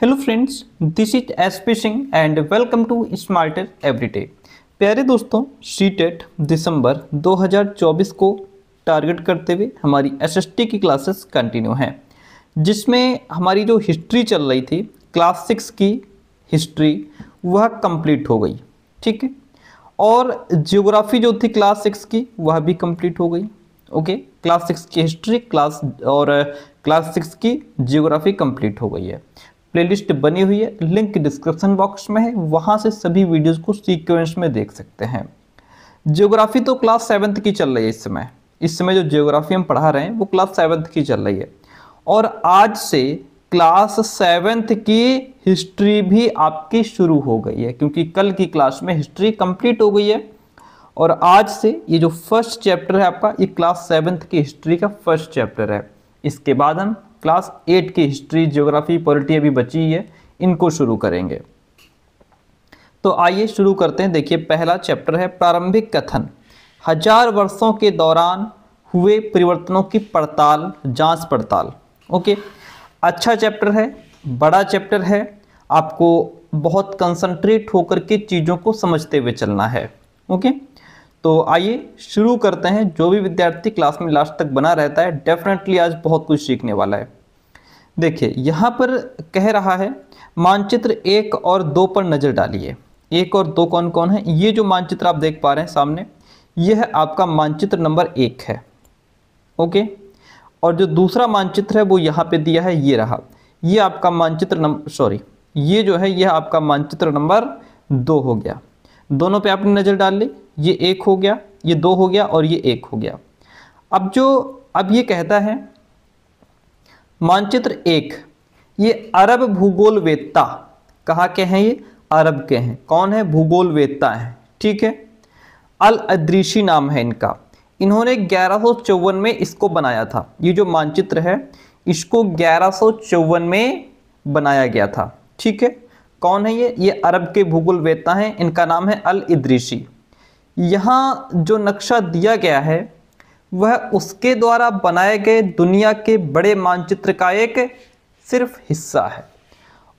Hello friends this is S P Singh and welcome to smarter everyday प्यारे दोस्तों C TET दिसंबर 2024 को target करते हुए हमारी एसएसटी की क्लासेस कंटिन्यू हैं जिसमें हमारी जो हिस्ट्री चल रही थी क्लास सिक्स की हिस्ट्री वह कंप्लीट हो गई ठीक है और जियोग्राफी जो थी क्लास सिक्स की वह भी कंप्लीट हो गई ओके क्लास सिक्स की हिस्ट्री क्लास और क्लास सिक्स की जियोग्राफी कंप्लीट हो गई है प्लेलिस्ट बनी हुई है लिंक डिस्क्रिप्शन बॉक्स में है वहां से सभी वीडियोज़ को सीक्वेंस में देख सकते हैं जियोग्राफी तो क्लास सेवन्थ की चल रही है इस समय इस समय जो जियोग्राफी हम पढ़ा रहे हैं वो क्लास सेवन्थ की चल रही है और आज से क्लास सेवेंथ की हिस्ट्री भी आपकी शुरू हो गई है क्योंकि कल की क्लास में हिस्ट्री कंप्लीट हो गई है और आज से ये जो फर्स्ट चैप्टर है आपका ये क्लास सेवेंथ की हिस्ट्री का फर्स्ट चैप्टर है इसके बाद हम क्लास एट की हिस्ट्री ज्योग्राफी पॉलिटी अभी बची है इनको शुरू करेंगे तो आइए शुरू करते हैं देखिए पहला चैप्टर है प्रारंभिक कथन हजार वर्षों के दौरान हुए परिवर्तनों की पड़ताल जांच पड़ताल ओके अच्छा चैप्टर है बड़ा चैप्टर है आपको बहुत कंसंट्रेट होकर के चीज़ों को समझते हुए चलना है ओके okay? तो आइए शुरू करते हैं जो भी विद्यार्थी क्लास में लास्ट तक बना रहता है डेफिनेटली आज बहुत कुछ सीखने वाला है देखिए यहाँ पर कह रहा है मानचित्र एक और दो पर नज़र डालिए एक और दो कौन कौन है ये जो मानचित्र आप देख पा रहे हैं सामने यह आपका मानचित्र नंबर एक है ओके और जो दूसरा मानचित्र है वो यहाँ पे दिया है ये रहा ये आपका मानचित्र नंबर सॉरी ये जो है यह आपका मानचित्र नंबर दो हो गया दोनों पे आपने नज़र डाल ली ये एक हो गया ये दो हो गया और ये एक हो गया अब जो अब ये कहता है मानचित्र एक ये अरब भूगोल वेत्ता कहाँ के हैं ये अरब के हैं कौन है भूगोल वेत्ता है ठीक है अल अदृशी नाम है इनका इन्होंने ग्यारह में इसको बनाया था ये जो मानचित्र है इसको ग्यारह में बनाया गया था ठीक है कौन है ये ये अरब के भूगोल वेत्ता हैं इनका नाम है अल इद्रीशी यहाँ जो नक्शा दिया गया है वह उसके द्वारा बनाए गए दुनिया के बड़े मानचित्र का एक सिर्फ हिस्सा है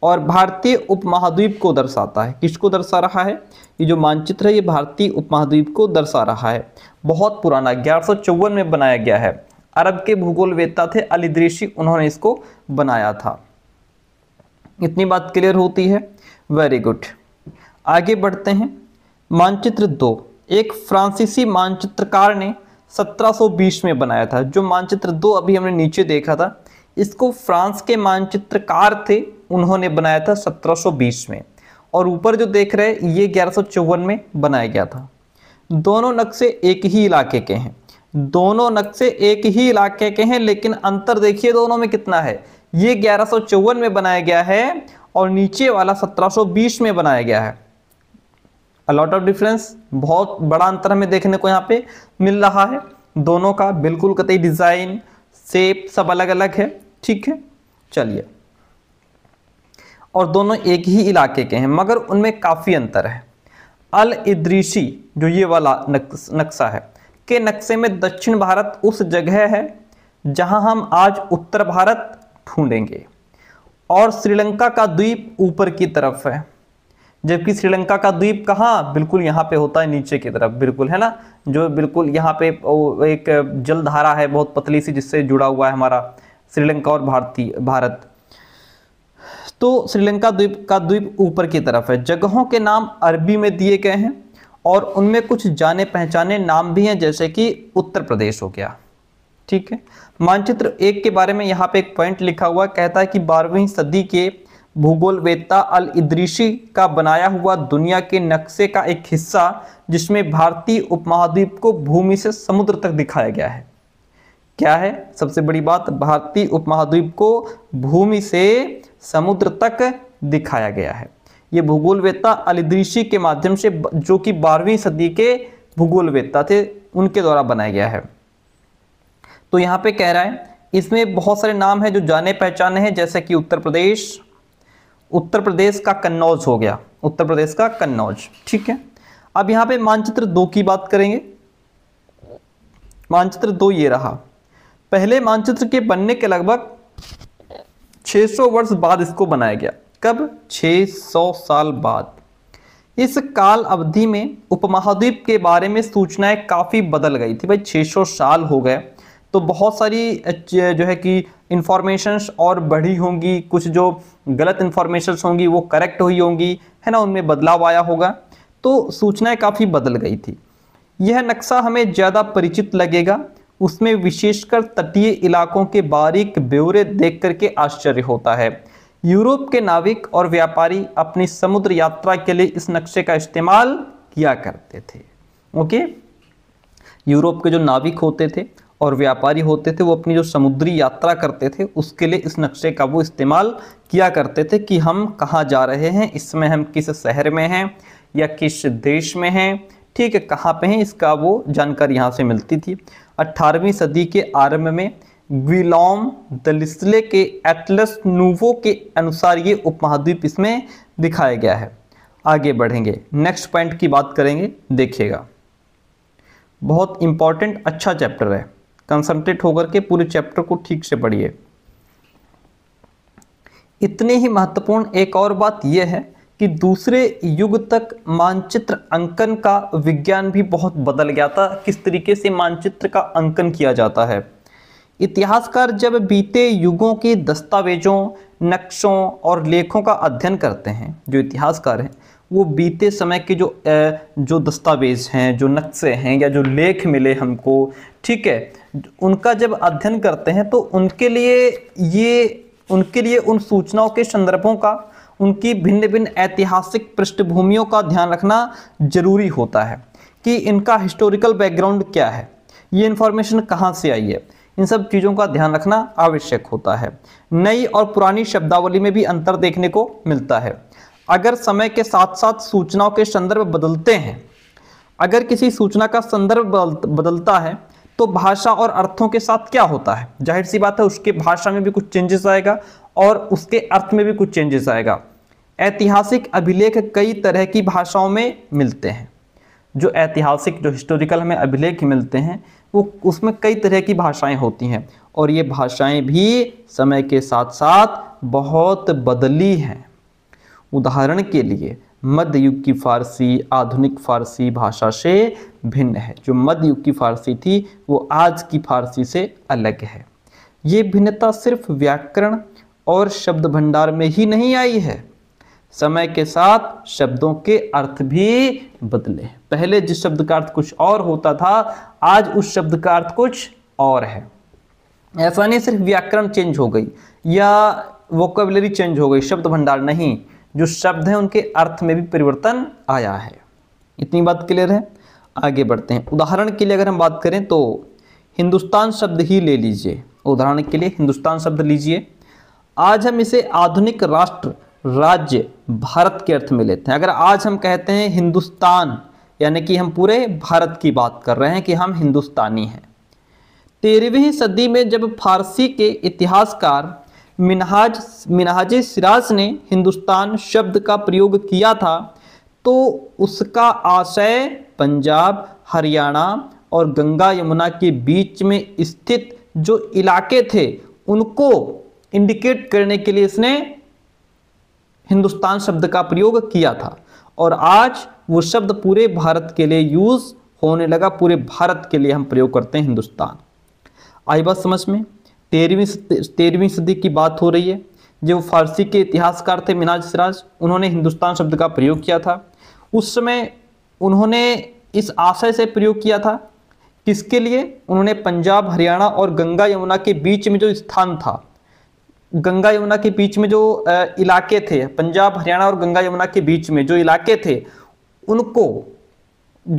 और भारतीय उपमहाद्वीप को दर्शाता है किसको दर्शा रहा है ये जो मानचित्र है ये भारतीय उपमहाद्वीप को दर्शा रहा है बहुत पुराना ग्यारह में बनाया गया है अरब के भूगोल भूगोलवेत्ता थे अलीदृशी उन्होंने इसको बनाया था इतनी बात क्लियर होती है वेरी गुड आगे बढ़ते हैं मानचित्र दो एक फ्रांसीसी मानचित्रकार ने 1720 में बनाया था जो मानचित्र दो अभी हमने नीचे देखा था इसको फ्रांस के मानचित्रकार थे उन्होंने बनाया था 1720 में और ऊपर जो देख रहे हैं ये ग्यारह में बनाया गया था दोनों नक्शे एक ही इलाके के हैं दोनों नक्शे एक ही इलाके के हैं लेकिन अंतर देखिए दोनों में कितना है ये ग्यारह में बनाया गया है और नीचे वाला 1720 में बनाया गया है अलॉट ऑफ डिफरेंस बहुत बड़ा अंतर हमें देखने को यहाँ पे मिल रहा है दोनों का बिल्कुल कतई डिज़ाइन सेप सब अलग अलग है ठीक है चलिए और दोनों एक ही इलाके के हैं मगर उनमें काफ़ी अंतर है अल इद्रीशी जो ये वाला नक्शा है के नक्शे में दक्षिण भारत उस जगह है जहां हम आज उत्तर भारत ढूंढेंगे और श्रीलंका का द्वीप ऊपर की तरफ है जबकि श्रीलंका का द्वीप कहाँ बिल्कुल यहाँ पे होता है नीचे की तरफ बिल्कुल है ना जो बिल्कुल यहाँ पे एक जलधारा है बहुत पतली सी जिससे जुड़ा हुआ है हमारा श्रीलंका और भारतीय भारत तो श्रीलंका द्वीप का द्वीप ऊपर की तरफ है जगहों के नाम अरबी में दिए गए हैं और उनमें कुछ जाने पहचाने नाम भी हैं जैसे कि उत्तर प्रदेश हो गया ठीक है मानचित्र एक के बारे में यहाँ पे एक पॉइंट लिखा हुआ कहता है कि बारहवीं सदी के भूगोलवेत्ता अल इद्रीशी का बनाया हुआ दुनिया के नक्शे का एक हिस्सा जिसमें भारतीय उपमहाद्वीप को भूमि से समुद्र तक दिखाया गया है क्या है सबसे बड़ी बात भारतीय उपमहाद्वीप को भूमि से समुद्र तक दिखाया गया है ये भूगोलवेत्ता अलिदृषि के माध्यम से जो कि बारहवीं सदी के भूगोलवेत्ता थे उनके द्वारा बनाया गया है तो यहाँ पे कह रहा है इसमें बहुत सारे नाम हैं जो जाने पहचाने हैं जैसे कि उत्तर प्रदेश उत्तर प्रदेश का कन्नौज हो गया उत्तर प्रदेश का कन्नौज ठीक है अब यहां पे मानचित्र दो की बात करेंगे मानचित्र दो ये रहा पहले मानचित्र के बनने के लगभग 600 वर्ष बाद इसको बनाया गया कब 600 साल बाद इस काल अवधि में उपमहाद्वीप के बारे में सूचनाएं काफ़ी बदल गई थी भाई 600 साल हो गए तो बहुत सारी जो है कि इंफॉर्मेशंस और बढ़ी होंगी कुछ जो गलत इन्फॉर्मेशन होंगी वो करेक्ट हुई होंगी है ना उनमें बदलाव आया होगा तो सूचनाएं काफ़ी बदल गई थी यह नक्शा हमें ज़्यादा परिचित लगेगा उसमें विशेषकर तटीय इलाकों के बारीक ब्यौरे देख करके आश्चर्य होता है यूरोप के नाविक और व्यापारी अपनी समुद्र यात्रा के लिए इस नक्शे का इस्तेमाल किया करते थे ओके यूरोप के जो नाविक होते थे और व्यापारी होते थे वो अपनी जो समुद्री यात्रा करते थे उसके लिए इस नक्शे का वो इस्तेमाल किया करते थे कि हम कहाँ जा रहे हैं इसमें हम किस शहर में हैं या किस देश में हैं ठीक है कहाँ पे हैं इसका वो जानकारी यहाँ से मिलती थी 18वीं सदी के आरंभ में ग्विलॉम दलिसले के एटलस नूवो के अनुसार ये उपमहाद्वीप इसमें दिखाया गया है आगे बढ़ेंगे नेक्स्ट पॉइंट की बात करेंगे देखिएगा बहुत इंपॉर्टेंट अच्छा चैप्टर है कंसंट्रेट होकर के पूरे चैप्टर को ठीक से पढ़िए इतने ही महत्वपूर्ण एक और बात यह है कि दूसरे युग तक मानचित्र अंकन का विज्ञान भी बहुत बदल गया था किस तरीके से मानचित्र का अंकन किया जाता है इतिहासकार जब बीते युगों के दस्तावेजों नक्शों और लेखों का अध्ययन करते हैं जो इतिहासकार हैं वो बीते समय के जो जो दस्तावेज़ हैं जो नक्शे हैं या जो लेख मिले हमको ठीक है उनका जब अध्ययन करते हैं तो उनके लिए ये उनके लिए उन सूचनाओं के संदर्भों का उनकी भिन्न भिन्न ऐतिहासिक पृष्ठभूमियों का ध्यान रखना जरूरी होता है कि इनका हिस्टोरिकल बैकग्राउंड क्या है ये इन्फॉर्मेशन कहाँ से आई है इन सब चीज़ों का ध्यान रखना आवश्यक होता है नई और पुरानी शब्दावली में भी अंतर देखने को मिलता है अगर समय के साथ साथ सूचनाओं के संदर्भ बदलते हैं अगर किसी सूचना का संदर्भ बदलता है तो भाषा और अर्थों के साथ क्या होता है जाहिर सी बात है उसके भाषा में भी कुछ चेंजेस आएगा और उसके अर्थ में भी कुछ चेंजेस आएगा ऐतिहासिक अभिलेख कई तरह की भाषाओं में मिलते हैं जो ऐतिहासिक जो हिस्टोरिकल हमें अभिलेख मिलते हैं वो उसमें कई तरह की भाषाएं होती हैं और ये भाषाएं भी समय के साथ साथ बहुत बदली हैं उदाहरण के लिए मध्य युग की फारसी आधुनिक फारसी भाषा से भिन्न है जो मध्य युग की फारसी थी वो आज की फारसी से अलग है ये भिन्नता सिर्फ व्याकरण और शब्द भंडार में ही नहीं आई है समय के साथ शब्दों के अर्थ भी बदले पहले जिस शब्द का अर्थ कुछ और होता था आज उस शब्द का अर्थ कुछ और है ऐसा नहीं सिर्फ व्याकरण चेंज हो गई या वोकेबलरी चेंज हो गई शब्द भंडार नहीं जो शब्द हैं उनके अर्थ में भी परिवर्तन आया है इतनी बात क्लियर है आगे बढ़ते हैं उदाहरण के लिए अगर हम बात करें तो हिंदुस्तान शब्द ही ले लीजिए उदाहरण के लिए हिंदुस्तान शब्द लीजिए आज हम इसे आधुनिक राष्ट्र राज्य भारत के अर्थ में लेते हैं अगर आज हम कहते हैं हिंदुस्तान यानी कि हम पूरे भारत की बात कर रहे हैं कि हम हिंदुस्तानी हैं तेरहवीं सदी में जब फारसी के इतिहासकार मिनहाज मिनहाज सिराज ने हिंदुस्तान शब्द का प्रयोग किया था तो उसका आशय पंजाब हरियाणा और गंगा यमुना के बीच में स्थित जो इलाके थे उनको इंडिकेट करने के लिए इसने हिंदुस्तान शब्द का प्रयोग किया था और आज वो शब्द पूरे भारत के लिए यूज़ होने लगा पूरे भारत के लिए हम प्रयोग करते हैं हिंदुस्तान आई बात समझ में तेरहवीं तेरहवीं सदी की बात हो रही है जो फारसी के इतिहासकार थे मिनाज सिराज उन्होंने हिंदुस्तान शब्द का प्रयोग किया था उस समय उन्होंने इस आशय से प्रयोग किया था किसके लिए उन्होंने पंजाब हरियाणा और गंगा यमुना के बीच में जो स्थान था गंगा यमुना के बीच में जो इलाके थे पंजाब हरियाणा और गंगा यमुना के बीच में जो इलाके थे उनको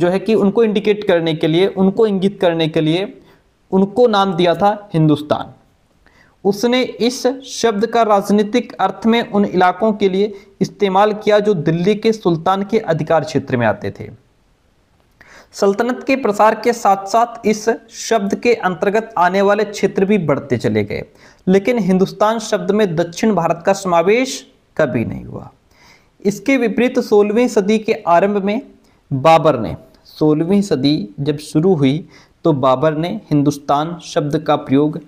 जो है कि उनको इंडिकेट करने के लिए उनको इंगित करने के लिए उनको नाम दिया था हिंदुस्तान उसने इस शब्द का राजनीतिक अर्थ में उन इलाकों के लिए इस्तेमाल किया जो दिल्ली के सुल्तान के अधिकार क्षेत्र में आते थे सल्तनत के प्रसार के साथ साथ इस शब्द के अंतर्गत आने वाले क्षेत्र भी बढ़ते चले गए लेकिन हिंदुस्तान शब्द में दक्षिण भारत का समावेश कभी नहीं हुआ इसके विपरीत सोलहवीं सदी के आरंभ में बाबर ने सोलहवीं सदी जब शुरू हुई तो बाबर ने हिंदुस्तान शब्द का प्रयोग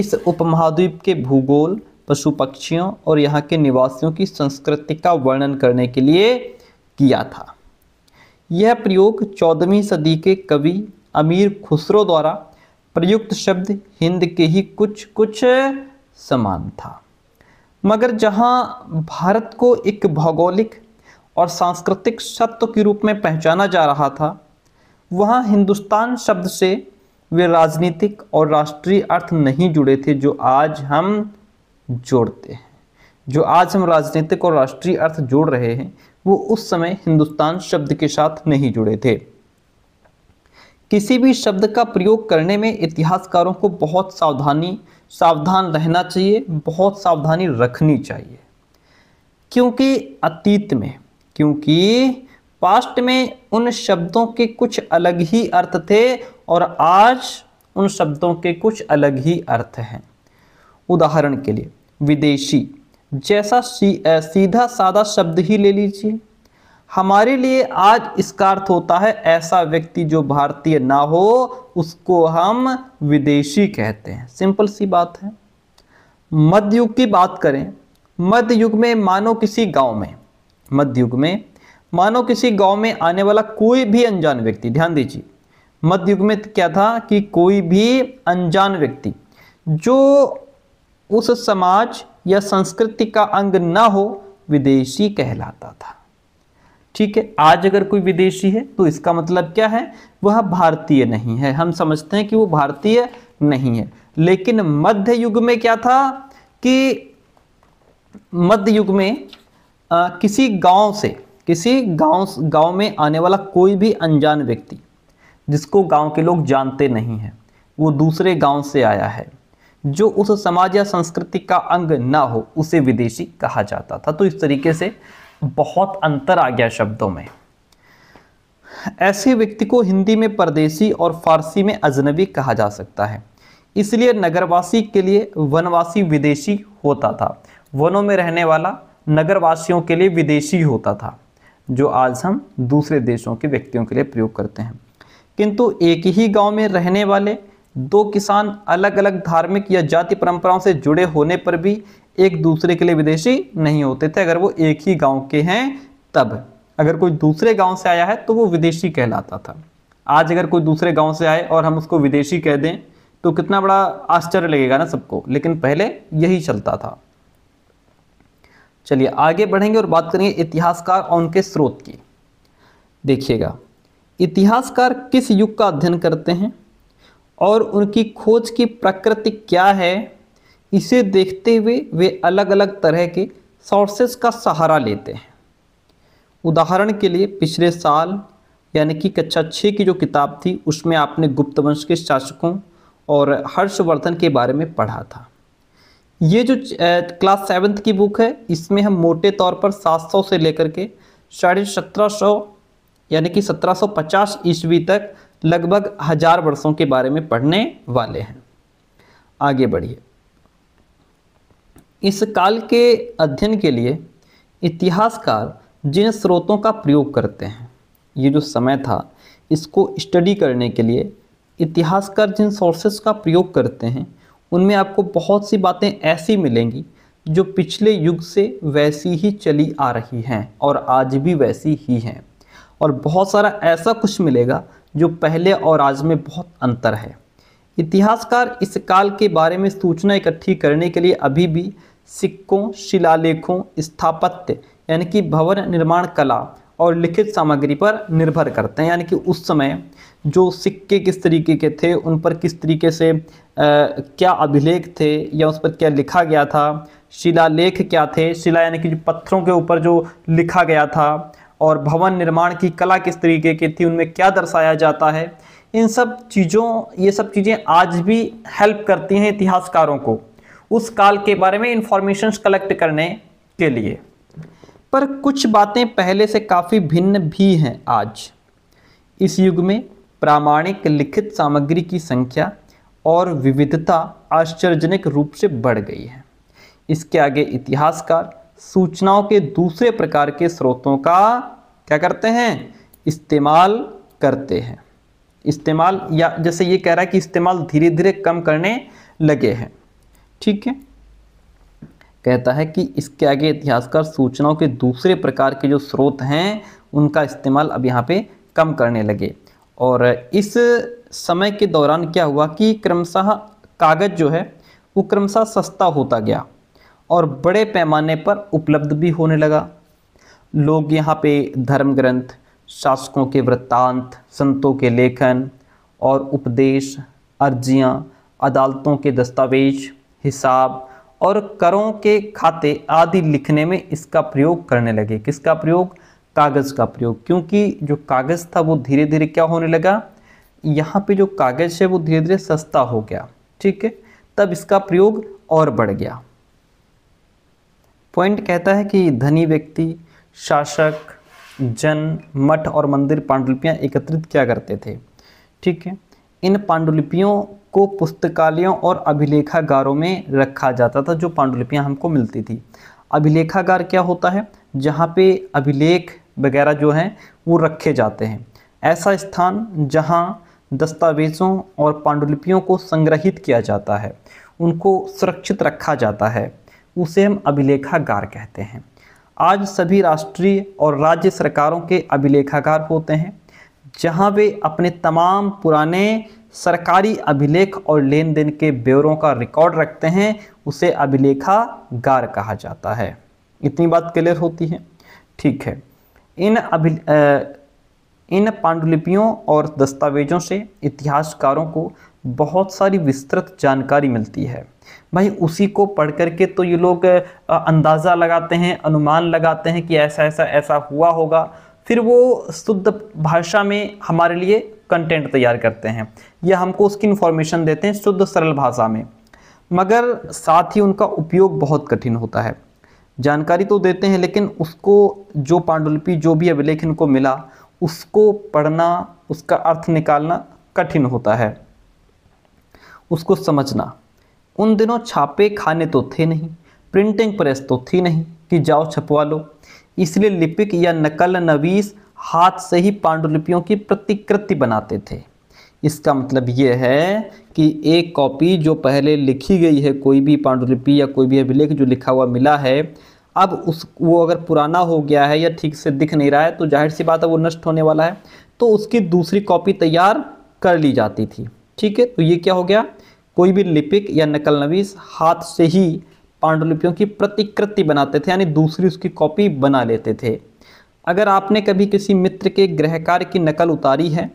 इस उपमहाद्वीप के भूगोल पशु पक्षियों और यहाँ के निवासियों की संस्कृति का वर्णन करने के लिए किया था यह प्रयोग चौदहवीं सदी के कवि अमीर खुसरो द्वारा प्रयुक्त शब्द हिंद के ही कुछ कुछ समान था मगर जहाँ भारत को एक भौगोलिक और सांस्कृतिक सत्व के रूप में पहचाना जा रहा था वहाँ हिंदुस्तान शब्द से वे राजनीतिक और राष्ट्रीय अर्थ नहीं जुड़े थे जो आज हम जोड़ते हैं जो आज हम राजनीतिक और राष्ट्रीय अर्थ जोड़ रहे हैं वो उस समय हिंदुस्तान शब्द के साथ नहीं जुड़े थे किसी भी शब्द का प्रयोग करने में इतिहासकारों को बहुत सावधानी सावधान रहना चाहिए बहुत सावधानी रखनी चाहिए क्योंकि अतीत में क्योंकि पास्ट में उन शब्दों के कुछ अलग ही अर्थ थे और आज उन शब्दों के कुछ अलग ही अर्थ हैं उदाहरण के लिए विदेशी जैसा सीधा सादा शब्द ही ले लीजिए हमारे लिए आज इसका अर्थ होता है ऐसा व्यक्ति जो भारतीय ना हो उसको हम विदेशी कहते हैं सिंपल सी बात है मध्ययुग की बात करें मध्ययुग में मानो किसी गांव में मध्ययुग में मानो किसी गांव में आने वाला कोई भी अनजान व्यक्ति ध्यान दीजिए मध्ययुग में क्या था कि कोई भी अनजान व्यक्ति जो उस समाज या संस्कृति का अंग ना हो विदेशी कहलाता था ठीक है आज अगर कोई विदेशी है तो इसका मतलब क्या है वह भारतीय नहीं है हम समझते हैं कि वो भारतीय नहीं है लेकिन मध्य युग में क्या था कि मध्य युग में आ, किसी गांव से किसी गांव गांव में आने वाला कोई भी अनजान व्यक्ति जिसको गांव के लोग जानते नहीं हैं वो दूसरे गांव से आया है जो उस समाज या संस्कृति का अंग ना हो उसे विदेशी कहा जाता था तो इस तरीके से बहुत अंतर आ गया शब्दों में ऐसे व्यक्ति को हिंदी में परदेशी और फारसी में अजनबी कहा जा सकता है इसलिए नगरवासी के लिए वनवासी विदेशी होता था वनों में रहने वाला नगरवासियों के लिए विदेशी होता था जो आज हम दूसरे देशों के व्यक्तियों के लिए प्रयोग करते हैं किंतु एक ही गांव में रहने वाले दो किसान अलग अलग धार्मिक या जाति परंपराओं से जुड़े होने पर भी एक दूसरे के लिए विदेशी नहीं होते थे अगर वो एक ही गांव के हैं तब अगर कोई दूसरे गांव से आया है तो वो विदेशी कहलाता था आज अगर कोई दूसरे गांव से आए और हम उसको विदेशी कह दें तो कितना बड़ा आश्चर्य लगेगा ना सबको लेकिन पहले यही चलता था चलिए आगे बढ़ेंगे और बात करेंगे इतिहासकार और उनके स्रोत की देखिएगा इतिहासकार किस युग का अध्ययन करते हैं और उनकी खोज की प्रकृति क्या है इसे देखते हुए वे अलग अलग तरह के सोर्सेस का सहारा लेते हैं उदाहरण के लिए पिछले साल यानी कि कक्षा छः की जो किताब थी उसमें आपने गुप्त वंश के शासकों और हर्षवर्धन के बारे में पढ़ा था ये जो क्लास सेवन्थ की बुक है इसमें हम मोटे तौर पर 700 से लेकर के साढ़े सत्रह सौ यानी कि 1750 ईस्वी तक लगभग हजार वर्षों के बारे में पढ़ने वाले हैं आगे बढ़िए इस काल के अध्ययन के लिए इतिहासकार जिन स्रोतों का प्रयोग करते हैं ये जो समय था इसको स्टडी करने के लिए इतिहासकार जिन सोर्सेस का प्रयोग करते हैं उनमें आपको बहुत सी बातें ऐसी मिलेंगी जो पिछले युग से वैसी ही चली आ रही हैं और आज भी वैसी ही हैं और बहुत सारा ऐसा कुछ मिलेगा जो पहले और आज में बहुत अंतर है इतिहासकार इस काल के बारे में सूचना इकट्ठी करने के लिए अभी भी सिक्कों शिलालेखों स्थापत्य यानी कि भवन निर्माण कला और लिखित सामग्री पर निर्भर करते हैं यानी कि उस समय जो सिक्के किस तरीके के थे उन पर किस तरीके से आ, क्या अभिलेख थे या उस पर क्या लिखा गया था शिलालेख क्या थे शिला यानी कि पत्थरों के ऊपर जो लिखा गया था और भवन निर्माण की कला किस तरीके की थी उनमें क्या दर्शाया जाता है इन सब चीज़ों ये सब चीज़ें आज भी हेल्प करती हैं इतिहासकारों को उस काल के बारे में इंफॉर्मेशन कलेक्ट करने के लिए पर कुछ बातें पहले से काफ़ी भिन्न भी हैं आज इस युग में प्रामाणिक लिखित सामग्री की संख्या और विविधता आश्चर्यजनक रूप से बढ़ गई है इसके आगे इतिहासकार सूचनाओं के दूसरे प्रकार के स्रोतों का क्या करते हैं इस्तेमाल करते हैं इस्तेमाल या जैसे ये कह रहा है कि इस्तेमाल धीरे धीरे कम करने लगे हैं ठीक है कहता है कि इसके आगे इतिहासकार सूचनाओं के दूसरे प्रकार के जो स्रोत हैं उनका इस्तेमाल अब यहाँ पे कम करने लगे और इस समय के दौरान क्या हुआ कि क्रमशः कागज़ जो है वो क्रमशः सस्ता होता गया और बड़े पैमाने पर उपलब्ध भी होने लगा लोग यहाँ पे धर्म ग्रंथ शासकों के वृत्तांत संतों के लेखन और उपदेश अर्जियाँ अदालतों के दस्तावेज हिसाब और करों के खाते आदि लिखने में इसका प्रयोग करने लगे किसका प्रयोग कागज़ का प्रयोग क्योंकि जो कागज़ था वो धीरे धीरे क्या होने लगा यहाँ पे जो कागज़ है वो धीरे धीरे सस्ता हो गया ठीक है तब इसका प्रयोग और बढ़ गया पॉइंट कहता है कि धनी व्यक्ति शासक जन मठ और मंदिर पांडुलिपियाँ एकत्रित किया करते थे ठीक है इन पांडुलिपियों को पुस्तकालयों और अभिलेखागारों में रखा जाता था जो पांडुलिपियाँ हमको मिलती थी अभिलेखागार क्या होता है जहाँ पे अभिलेख वगैरह जो हैं वो रखे जाते हैं ऐसा स्थान जहाँ दस्तावेज़ों और पांडुलिपियों को संग्रहित किया जाता है उनको सुरक्षित रखा जाता है उसे हम अभिलेखागार कहते हैं आज सभी राष्ट्रीय और राज्य सरकारों के अभिलेखागार होते हैं जहां वे अपने तमाम पुराने सरकारी अभिलेख और लेन देन के ब्यौरों का रिकॉर्ड रखते हैं उसे अभिलेखागार कहा जाता है इतनी बात क्लियर होती है ठीक है इन अभि इन पांडुलिपियों और दस्तावेजों से इतिहासकारों को बहुत सारी विस्तृत जानकारी मिलती है भाई उसी को पढ़ करके तो ये लोग अंदाज़ा लगाते हैं अनुमान लगाते हैं कि ऐसा ऐसा ऐसा हुआ होगा फिर वो शुद्ध भाषा में हमारे लिए कंटेंट तैयार करते हैं या हमको उसकी इन्फॉर्मेशन देते हैं शुद्ध सरल भाषा में मगर साथ ही उनका उपयोग बहुत कठिन होता है जानकारी तो देते हैं लेकिन उसको जो पांडुलिपि जो भी अभिलेख इनको मिला उसको पढ़ना उसका अर्थ निकालना कठिन होता है उसको समझना उन दिनों छापे खाने तो थे नहीं प्रिंटिंग प्रेस तो थी नहीं कि जाओ छपवा लो इसलिए लिपिक या नकल नवीस हाथ से ही पांडुलिपियों की प्रतिकृति बनाते थे इसका मतलब ये है कि एक कॉपी जो पहले लिखी गई है कोई भी पांडुलिपि या कोई भी अभिलेख जो लिखा हुआ मिला है अब उस वो अगर पुराना हो गया है या ठीक से दिख नहीं रहा है तो जाहिर सी बात है वो नष्ट होने वाला है तो उसकी दूसरी कॉपी तैयार कर ली जाती थी ठीक है तो ये क्या हो गया कोई भी लिपिक या नकल नवीस हाथ से ही पांडुलिपियों की प्रतिकृति बनाते थे यानी दूसरी उसकी कॉपी बना लेते थे अगर आपने कभी किसी मित्र के ग्रह कार्य की नकल उतारी है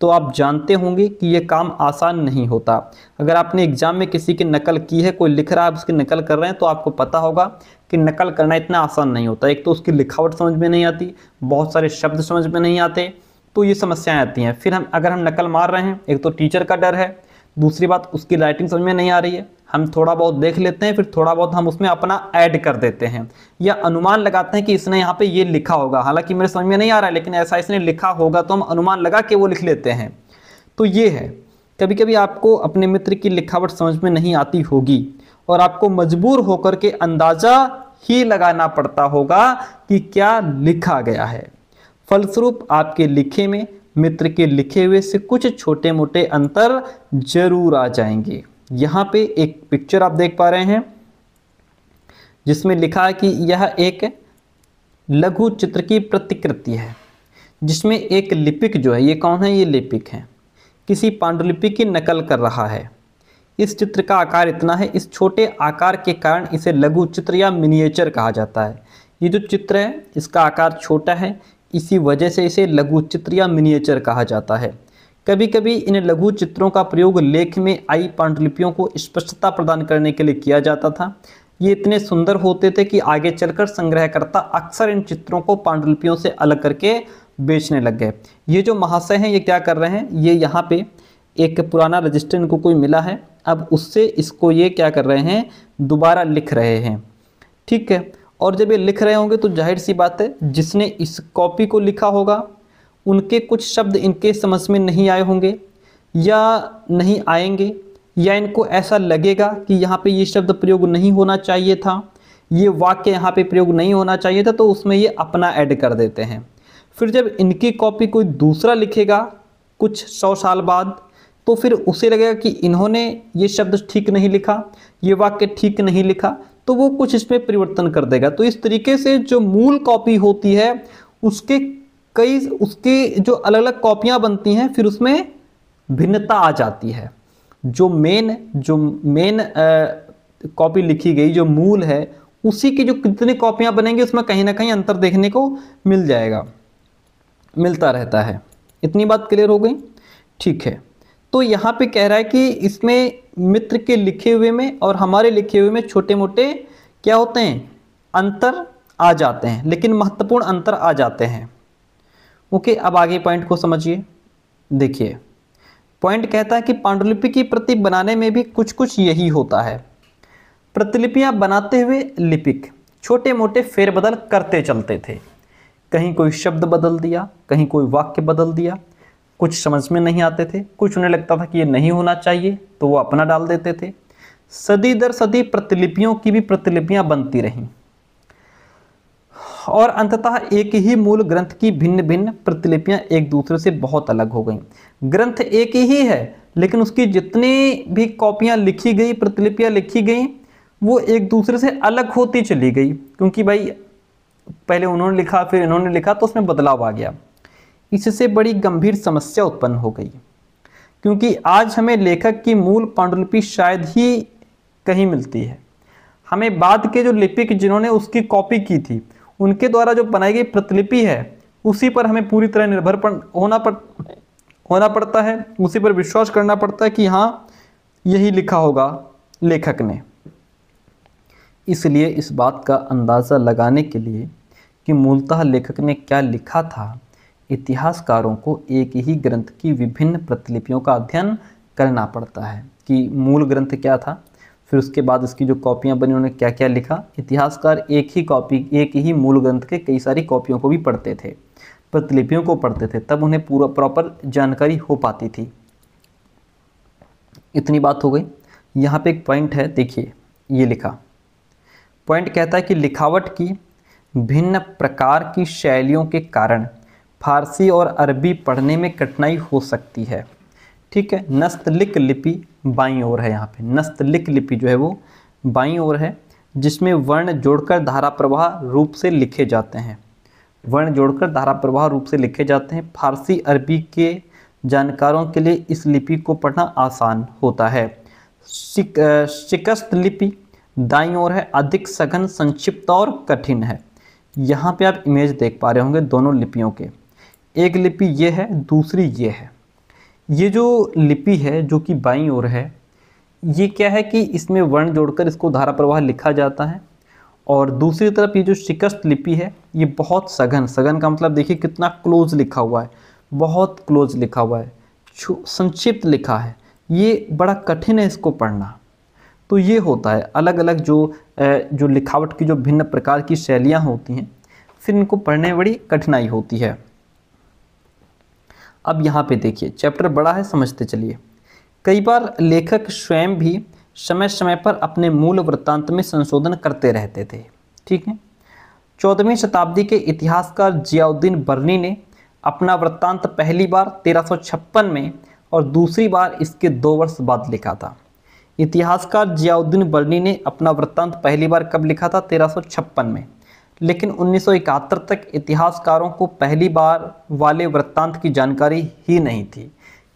तो आप जानते होंगे कि ये काम आसान नहीं होता अगर आपने एग्ज़ाम में किसी की नकल की है कोई लिख रहा है आप उसकी नकल कर रहे हैं तो आपको पता होगा कि नकल करना इतना आसान नहीं होता एक तो उसकी लिखावट समझ में नहीं आती बहुत सारे शब्द समझ में नहीं आते तो ये समस्याएं आती हैं फिर हम अगर हम नकल मार रहे हैं एक तो टीचर का डर है दूसरी बात उसकी राइटिंग समझ में नहीं आ रही है हम थोड़ा बहुत देख लेते हैं फिर थोड़ा बहुत हम उसमें अपना ऐड कर देते हैं या अनुमान लगाते हैं कि इसने यहाँ पे ये लिखा होगा हालांकि मेरे समझ में नहीं आ रहा है लेकिन ऐसा इसने लिखा होगा तो हम अनुमान लगा के वो लिख लेते हैं तो ये है कभी कभी आपको अपने मित्र की लिखावट समझ में नहीं आती होगी और आपको मजबूर होकर के अंदाज़ा ही लगाना पड़ता होगा कि क्या लिखा गया है फलस्वरूप आपके लिखे में मित्र के लिखे हुए से कुछ छोटे मोटे अंतर जरूर आ जाएंगे यहाँ पे एक पिक्चर आप देख पा रहे हैं जिसमें लिखा है कि यह एक लघु चित्र की प्रतिकृति है जिसमें एक लिपिक जो है ये कौन है ये लिपिक है किसी पांडुलिपि की नकल कर रहा है इस चित्र का आकार इतना है इस छोटे आकार के कारण इसे लघु चित्र या मिनिएचर कहा जाता है ये जो चित्र है इसका आकार छोटा है इसी वजह से इसे लघु चित्र या मिनिएचर कहा जाता है कभी कभी इन लघु चित्रों का प्रयोग लेख में आई पांडुलिपियों को स्पष्टता प्रदान करने के लिए किया जाता था ये इतने सुंदर होते थे कि आगे चलकर संग्रहकर्ता अक्सर इन चित्रों को पांडुलिपियों से अलग करके बेचने लग गए ये जो महाशय हैं ये क्या कर रहे हैं ये यहाँ पे एक पुराना रजिस्टर इनको कोई मिला है अब उससे इसको ये क्या कर रहे हैं दोबारा लिख रहे हैं ठीक है और जब ये लिख रहे होंगे तो जाहिर सी बात है जिसने इस कॉपी को लिखा होगा उनके कुछ शब्द इनके समझ में नहीं आए होंगे या नहीं आएंगे या इनको ऐसा लगेगा कि यहाँ पे ये शब्द प्रयोग नहीं होना चाहिए था ये वाक्य यहाँ पे प्रयोग नहीं होना चाहिए था तो उसमें ये अपना ऐड कर देते हैं फिर जब इनकी कॉपी कोई दूसरा लिखेगा कुछ सौ साल बाद तो फिर उसे लगेगा कि इन्होंने ये शब्द ठीक नहीं लिखा ये वाक्य ठीक नहीं लिखा तो वो कुछ इसमें परिवर्तन कर देगा तो इस तरीके से जो मूल कॉपी होती है उसके कई उसके जो अलग अलग कॉपियाँ बनती हैं फिर उसमें भिन्नता आ जाती है जो मेन जो मेन कॉपी लिखी गई जो मूल है उसी की जो कितनी कॉपियां बनेंगी उसमें कहीं ना कहीं अंतर देखने को मिल जाएगा मिलता रहता है इतनी बात क्लियर हो गई ठीक है तो यहाँ पे कह रहा है कि इसमें मित्र के लिखे हुए में और हमारे लिखे हुए में छोटे मोटे क्या होते हैं अंतर आ जाते हैं लेकिन महत्वपूर्ण अंतर आ जाते हैं ओके अब आगे पॉइंट को समझिए देखिए पॉइंट कहता है कि पांडुलिपि की प्रति बनाने में भी कुछ कुछ यही होता है प्रतिलिपियां बनाते हुए लिपिक छोटे मोटे फेरबदल करते चलते थे कहीं कोई शब्द बदल दिया कहीं कोई वाक्य बदल दिया कुछ समझ में नहीं आते थे कुछ उन्हें लगता था कि ये नहीं होना चाहिए तो वो अपना डाल देते थे सदी दर सदी प्रतिलिपियों की भी प्रतिलिपियां बनती रहीं और अंततः एक ही मूल ग्रंथ की भिन्न भिन्न प्रतिलिपियां एक दूसरे से बहुत अलग हो गईं ग्रंथ एक ही है लेकिन उसकी जितनी भी कॉपियां लिखी गई प्रतिलिपियां लिखी गई वो एक दूसरे से अलग होती चली गई क्योंकि भाई पहले उन्होंने लिखा फिर इन्होंने लिखा तो उसमें बदलाव आ गया इससे बड़ी गंभीर समस्या उत्पन्न हो गई क्योंकि आज हमें लेखक की मूल पांडुलिपि शायद ही कहीं मिलती है हमें बाद के जो लिपिक जिन्होंने उसकी कॉपी की थी उनके द्वारा जो बनाई गई प्रतिलिपि है उसी पर हमें पूरी तरह निर्भर पर होना पड़ होना पड़ता है उसी पर विश्वास करना पड़ता है कि हाँ यही लिखा होगा लेखक ने इसलिए इस बात का अंदाज़ा लगाने के लिए कि मूलतः लेखक ने क्या लिखा था इतिहासकारों को एक ही ग्रंथ की विभिन्न प्रतिलिपियों का अध्ययन करना पड़ता है कि मूल ग्रंथ क्या था फिर उसके बाद इसकी जो कॉपियां बनी उन्होंने क्या क्या लिखा इतिहासकार एक ही कॉपी एक ही मूल ग्रंथ के कई सारी कॉपियों को भी पढ़ते थे प्रतिलिपियों को पढ़ते थे तब उन्हें पूरा प्रॉपर जानकारी हो पाती थी इतनी बात हो गई यहाँ पे एक पॉइंट है देखिए ये लिखा पॉइंट कहता है कि लिखावट की भिन्न प्रकार की शैलियों के कारण फारसी और अरबी पढ़ने में कठिनाई हो सकती है ठीक है नस्तलिक लिपि बाई ओर है यहाँ पे नस्तलिक लिपि जो है वो बाई ओर है जिसमें वर्ण जोड़कर धारा प्रवाह रूप से लिखे जाते हैं वर्ण जोड़कर धारा प्रवाह रूप से लिखे जाते हैं फारसी अरबी के जानकारों के लिए इस लिपि को पढ़ना आसान होता है शिक, शिकस्त लिपि दाई ओर है अधिक सघन संक्षिप्त और कठिन है यहाँ पे आप इमेज देख पा रहे होंगे दोनों लिपियों के एक लिपि ये है दूसरी ये है ये जो लिपि है जो कि बाई ओर है ये क्या है कि इसमें वर्ण जोड़कर इसको धारा प्रवाह लिखा जाता है और दूसरी तरफ ये जो शिकस्त लिपि है ये बहुत सघन सघन का मतलब देखिए कितना क्लोज लिखा हुआ है बहुत क्लोज लिखा हुआ है संक्षिप्त लिखा है ये बड़ा कठिन है इसको पढ़ना तो ये होता है अलग अलग जो जो लिखावट की जो भिन्न प्रकार की शैलियाँ होती हैं फिर इनको पढ़ने में बड़ी कठिनाई होती है अब यहाँ पे देखिए चैप्टर बड़ा है समझते चलिए कई बार लेखक स्वयं भी समय समय पर अपने मूल वृत्तांत में संशोधन करते रहते थे ठीक है चौदहवीं शताब्दी के इतिहासकार जियाउद्दीन बर्नी ने अपना वृत्तांत पहली बार तेरह में और दूसरी बार इसके दो वर्ष बाद लिखा था इतिहासकार जियाउद्दीन बर्नी ने अपना वृत्तांत पहली बार कब लिखा था तेरह में लेकिन 1971 तक इतिहासकारों को पहली बार वाले वृत्तांत की जानकारी ही नहीं थी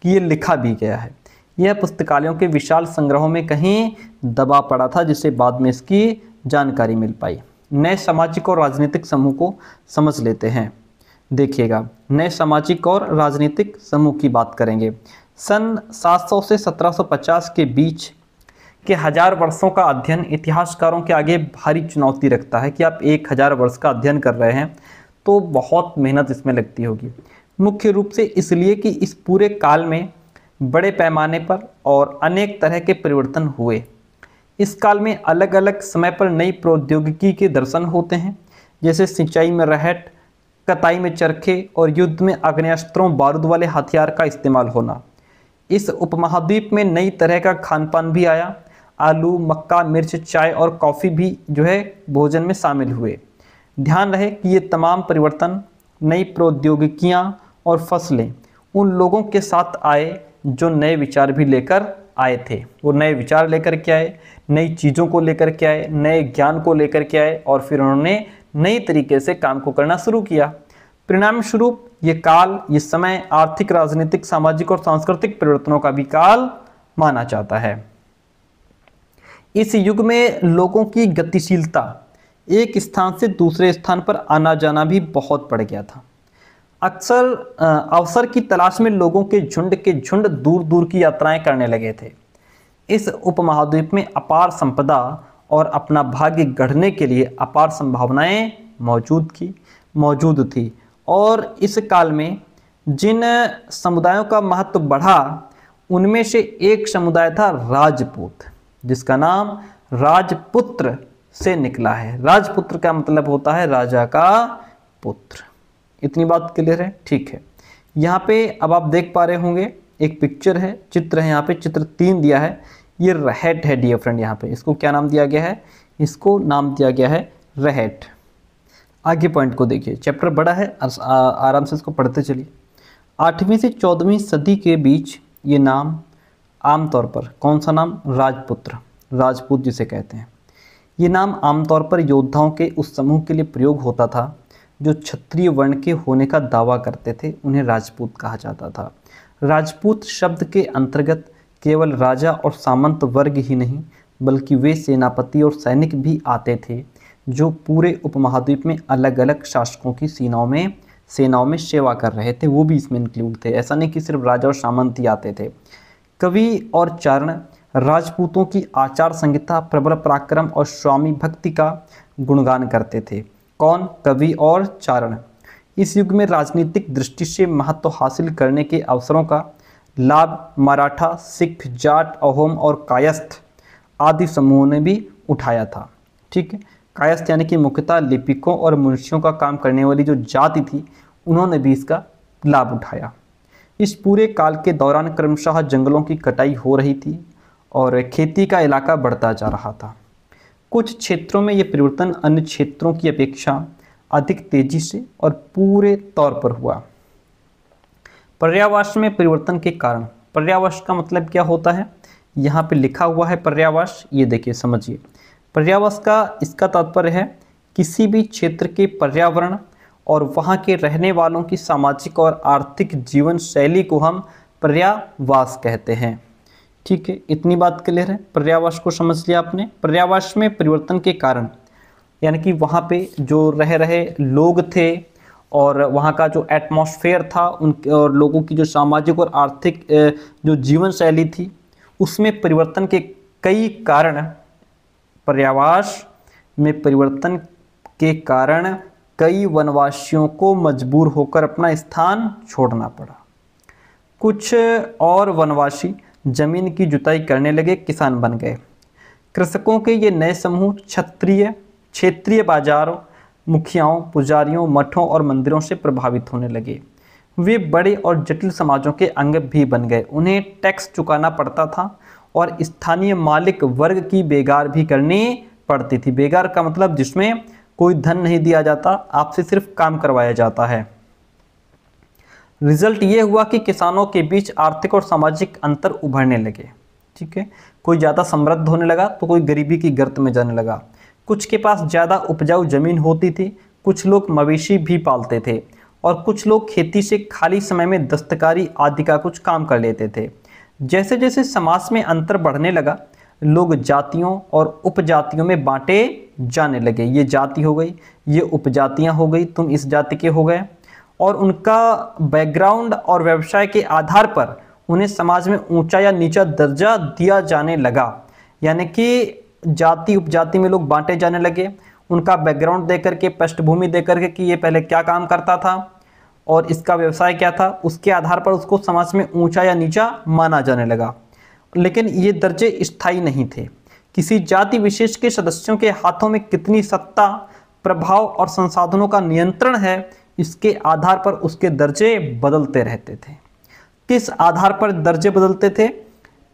कि ये लिखा भी गया है यह पुस्तकालयों के विशाल संग्रहों में कहीं दबा पड़ा था जिसे बाद में इसकी जानकारी मिल पाई नए सामाजिक और राजनीतिक समूह को समझ लेते हैं देखिएगा नए सामाजिक और राजनीतिक समूह की बात करेंगे सन 700 से 1750 के बीच कि हजार वर्षों का अध्ययन इतिहासकारों के आगे भारी चुनौती रखता है कि आप एक हजार वर्ष का अध्ययन कर रहे हैं तो बहुत मेहनत इसमें लगती होगी मुख्य रूप से इसलिए कि इस पूरे काल में बड़े पैमाने पर और अनेक तरह के परिवर्तन हुए इस काल में अलग अलग समय पर नई प्रौद्योगिकी के दर्शन होते हैं जैसे सिंचाई में रहट कताई में चरखे और युद्ध में आग्नेस्त्रों बारूद वाले हथियार का इस्तेमाल होना इस उपमहाद्वीप में नई तरह का खान पान भी आया आलू मक्का मिर्च चाय और कॉफ़ी भी जो है भोजन में शामिल हुए ध्यान रहे कि ये तमाम परिवर्तन नई प्रौद्योगिकियाँ और फसलें उन लोगों के साथ आए जो नए विचार भी लेकर आए थे वो नए विचार लेकर के आए नई चीज़ों को लेकर के आए नए ज्ञान को लेकर के आए और फिर उन्होंने नए तरीके से काम को करना शुरू किया परिणाम स्वरूप ये काल ये समय आर्थिक राजनीतिक सामाजिक और सांस्कृतिक परिवर्तनों का भी काल माना जाता है इस युग में लोगों की गतिशीलता एक स्थान से दूसरे स्थान पर आना जाना भी बहुत बढ़ गया था अक्सर अवसर की तलाश में लोगों के झुंड के झुंड दूर दूर की यात्राएं करने लगे थे इस उपमहाद्वीप में अपार संपदा और अपना भाग्य गढ़ने के लिए अपार संभावनाएं मौजूद की मौजूद थी और इस काल में जिन समुदायों का महत्व बढ़ा उनमें से एक समुदाय था राजपूत जिसका नाम राजपुत्र से निकला है राजपुत्र का मतलब होता है राजा का पुत्र इतनी बात क्लियर है ठीक है यहाँ पे अब आप देख पा रहे होंगे एक पिक्चर है चित्र है यहाँ पे चित्र तीन दिया है ये रहट है डियर फ्रेंड यहाँ पे इसको क्या नाम दिया गया है इसको नाम दिया गया है रहट आगे पॉइंट को देखिए चैप्टर बड़ा है आराम से इसको पढ़ते चलिए आठवीं से चौदहवीं सदी के बीच ये नाम आमतौर पर कौन सा नाम राजपुत्र राजपूत जिसे कहते हैं ये नाम आमतौर पर योद्धाओं के उस समूह के लिए प्रयोग होता था जो क्षत्रिय वर्ण के होने का दावा करते थे उन्हें राजपूत कहा जाता था राजपूत शब्द के अंतर्गत केवल राजा और सामंत वर्ग ही नहीं बल्कि वे सेनापति और सैनिक भी आते थे जो पूरे उपमहाद्वीप में अलग अलग शासकों की सेनाओं में सेनाओं में सेवा कर रहे थे वो भी इसमें इंक्लूड थे ऐसा नहीं कि सिर्फ राजा और सामंत ही आते थे कवि और चारण राजपूतों की आचार संहिता प्रबल पराक्रम और स्वामी भक्ति का गुणगान करते थे कौन कवि और चारण इस युग में राजनीतिक दृष्टि से महत्व हासिल करने के अवसरों का लाभ मराठा सिख जाट अहोम और कायस्थ आदि समूहों ने भी उठाया था ठीक है कायस्थ यानी कि मुख्यतः लिपिकों और मुंशियों का काम करने वाली जो जाति थी उन्होंने भी इसका लाभ उठाया इस पूरे काल के दौरान क्रमशः जंगलों की कटाई हो रही थी और खेती का इलाका बढ़ता जा रहा था कुछ क्षेत्रों में ये परिवर्तन अन्य क्षेत्रों की अपेक्षा अधिक तेजी से और पूरे तौर पर हुआ पर्यावास में परिवर्तन के कारण पर्यावास का मतलब क्या होता है यहाँ पे लिखा हुआ है पर्यावास ये देखिए समझिए पर्यावास का इसका तात्पर्य है किसी भी क्षेत्र के पर्यावरण और वहाँ के रहने वालों की सामाजिक और आर्थिक जीवन शैली को हम पर्यावास कहते हैं ठीक है इतनी बात क्लियर है पर्यावास को समझ लिया आपने पर्यावास में परिवर्तन के कारण यानी कि वहाँ पे जो रह रहे लोग थे और वहाँ का जो एटमॉस्फेयर था उन और लोगों की जो सामाजिक और आर्थिक जो जीवन शैली थी उसमें परिवर्तन के कई कारण पर्यावास में परिवर्तन के कारण कई वनवासियों को मजबूर होकर अपना स्थान छोड़ना पड़ा कुछ और वनवासी जमीन की जुताई करने लगे किसान बन गए कृषकों के ये नए समूह क्षत्रिय क्षेत्रीय बाजारों मुखियाओं पुजारियों मठों और मंदिरों से प्रभावित होने लगे वे बड़े और जटिल समाजों के अंग भी बन गए उन्हें टैक्स चुकाना पड़ता था और स्थानीय मालिक वर्ग की बेगार भी करनी पड़ती थी बेगार का मतलब जिसमें कोई धन नहीं दिया जाता आपसे सिर्फ काम करवाया जाता है रिजल्ट ये हुआ कि किसानों के बीच आर्थिक और सामाजिक अंतर उभरने लगे ठीक है कोई ज़्यादा समृद्ध होने लगा तो कोई गरीबी की गर्त में जाने लगा कुछ के पास ज़्यादा उपजाऊ ज़मीन होती थी कुछ लोग मवेशी भी पालते थे और कुछ लोग खेती से खाली समय में दस्तकारी आदि का कुछ काम कर लेते थे जैसे जैसे समाज में अंतर बढ़ने लगा लोग जातियों और उपजातियों में बांटे जाने लगे ये जाति हो गई ये उपजातियाँ हो गई तुम इस जाति के हो गए और उनका बैकग्राउंड और व्यवसाय के आधार पर उन्हें समाज में ऊंचा या नीचा दर्जा दिया जाने लगा यानी कि जाति उपजाति में लोग बांटे जाने लगे उनका बैकग्राउंड दे करके पृष्ठभूमि दे करके कि ये पहले क्या काम करता था और इसका व्यवसाय क्या था उसके आधार पर उसको समाज में ऊंचा या नीचा माना जाने लगा लेकिन ये दर्जे स्थायी नहीं थे किसी जाति विशेष के सदस्यों के हाथों में कितनी सत्ता प्रभाव और संसाधनों का नियंत्रण है इसके आधार पर उसके दर्जे बदलते रहते थे किस आधार पर दर्जे बदलते थे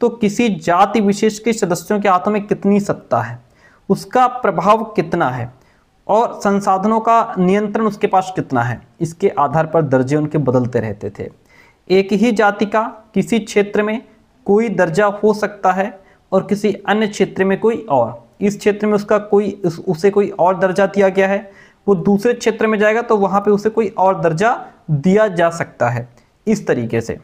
तो किसी जाति विशेष के सदस्यों के हाथों में कितनी सत्ता है उसका प्रभाव कितना है और संसाधनों का नियंत्रण उसके पास कितना है इसके आधार पर दर्जे उनके बदलते रहते थे एक ही जाति का किसी क्षेत्र में कोई दर्जा हो सकता है और किसी अन्य क्षेत्र में कोई और इस क्षेत्र में उसका कोई उसे कोई और दर्जा दिया गया है वो दूसरे क्षेत्र में जाएगा तो वहां पे उसे कोई और दर्जा दिया जा सकता है इस तरीके से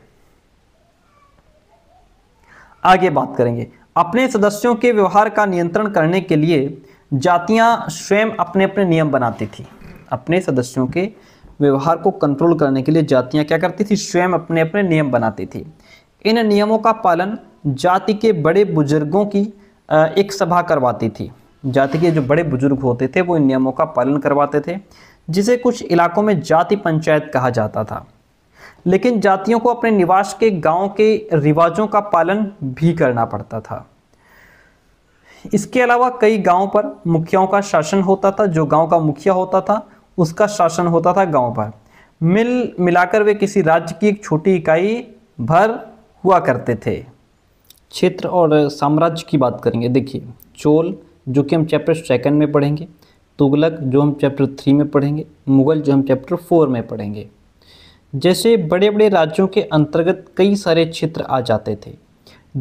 आगे बात करेंगे अपने सदस्यों के व्यवहार का नियंत्रण करने के लिए जातियां स्वयं अपने अपने नियम बनाती थी अपने सदस्यों के व्यवहार को कंट्रोल करने के लिए जातियां क्या करती थी स्वयं अपने अपने नियम बनाती थी इन नियमों का पालन जाति के बड़े बुजुर्गों की एक सभा करवाती थी जाति के जो बड़े बुजुर्ग होते थे वो इन नियमों का पालन करवाते थे जिसे कुछ इलाकों में जाति पंचायत कहा जाता था लेकिन जातियों को अपने निवास के गांव के रिवाजों का पालन भी करना पड़ता था इसके अलावा कई गांव पर मुखियाओं का शासन होता था जो गांव का मुखिया होता था उसका शासन होता था गांव पर मिल मिलाकर वे किसी राज्य की एक छोटी इकाई भर हुआ करते थे क्षेत्र और साम्राज्य की बात करेंगे देखिए चोल जो कि हम चैप्टर सेकंड में पढ़ेंगे तुगलक जो हम चैप्टर थ्री में पढ़ेंगे मुग़ल जो हम चैप्टर फोर में पढ़ेंगे जैसे बड़े बड़े राज्यों के अंतर्गत कई सारे क्षेत्र आ जाते थे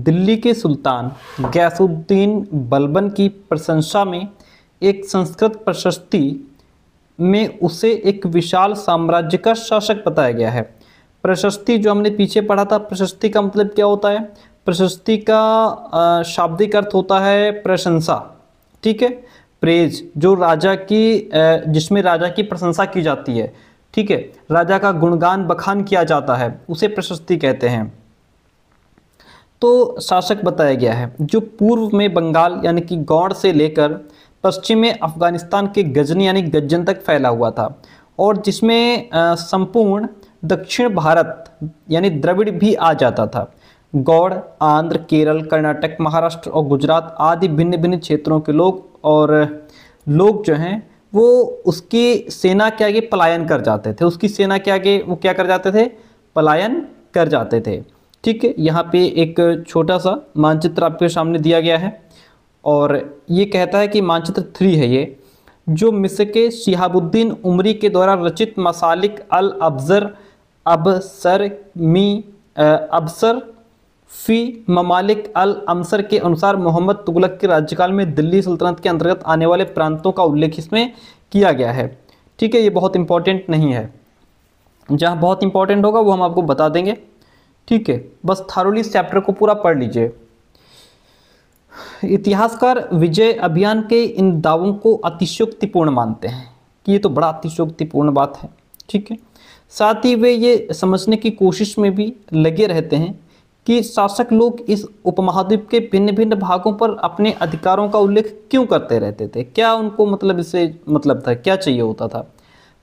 दिल्ली के सुल्तान गैसुद्दीन बलबन की प्रशंसा में एक संस्कृत प्रशस्ति में उसे एक विशाल साम्राज्य का शासक बताया गया है प्रशस्ति जो हमने पीछे पढ़ा था प्रशस्ति का मतलब क्या होता है प्रशस्ति का शाब्दिक अर्थ होता है प्रशंसा ठीक है प्रेज जो राजा की जिसमें राजा की प्रशंसा की जाती है ठीक है राजा का गुणगान बखान किया जाता है उसे प्रशस्ति कहते हैं तो शासक बताया गया है जो पूर्व में बंगाल यानी कि गौड़ से लेकर पश्चिम में अफगानिस्तान के गजनी यानी गज्जन तक फैला हुआ था और जिसमें संपूर्ण दक्षिण भारत यानी द्रविड़ भी आ जाता था गौड़ आंध्र केरल कर्नाटक महाराष्ट्र और गुजरात आदि भिन्न भिन्न क्षेत्रों के लोग और लोग जो हैं वो उसकी सेना के आगे पलायन कर जाते थे उसकी सेना के आगे वो क्या कर जाते थे पलायन कर जाते थे ठीक है यहाँ पे एक छोटा सा मानचित्र आपके सामने दिया गया है और ये कहता है कि मानचित्र थ्री है ये जो मिस्र के शिहाबुद्दीन उमरी के द्वारा रचित मसालिक अल अफजर अबसर मी अबसर फी ममालिक अल अमसर के अनुसार मोहम्मद तुगलक के राज्यकाल में दिल्ली सल्तनत के अंतर्गत आने वाले प्रांतों का उल्लेख इसमें किया गया है ठीक है ये बहुत इंपॉर्टेंट नहीं है जहाँ बहुत इंपॉर्टेंट होगा वो हम आपको बता देंगे ठीक है बस थारोली इस चैप्टर को पूरा पढ़ लीजिए इतिहासकार विजय अभियान के इन दावों को अतिशोक्तिपूर्ण मानते हैं कि ये तो बड़ा अतिशोक्तिपूर्ण बात है ठीक है साथ ही वे ये समझने की कोशिश में भी लगे रहते हैं कि शासक लोग इस उपमहाद्वीप के भिन्न भिन्न भागों पर अपने अधिकारों का उल्लेख क्यों करते रहते थे क्या उनको मतलब इससे मतलब था क्या चाहिए होता था